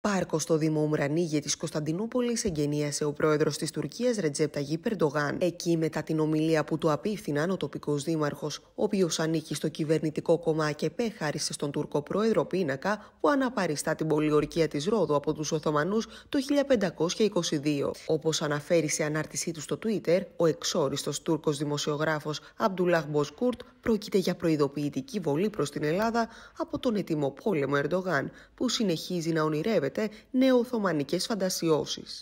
Πάρκο στο Δήμο Ουρανίγε της Κωνσταντινούπολης εγγενίασε ο πρόεδρος της Τουρκίας Ρετζέπτα Γη Περντογάν. Εκεί, μετά την ομιλία που του απίφθηναν ο τοπικός δήμαρχος, ο οποίος ανήκει στο κυβερνητικό κόμμα και πέχαρισε στον Τούρκο πρόεδρο πίνακα που αναπαριστά την πολιορκία της Ρόδου από τους Οθωμανούς το 1522. Όπως αναφέρει σε ανάρτησή του στο Twitter, ο εξόριστος Τούρκος δημοσιογράφος Αμπτουλάχ Μποσκούρτ πρόκειται για προειδοποιητική βολή προς την Ελλάδα από τον ετοιμό πόλεμο Ερντογάν, που συνεχίζει να ονειρεύεται απαγορεύεται νεοοθωμανικές φαντασιώσεις.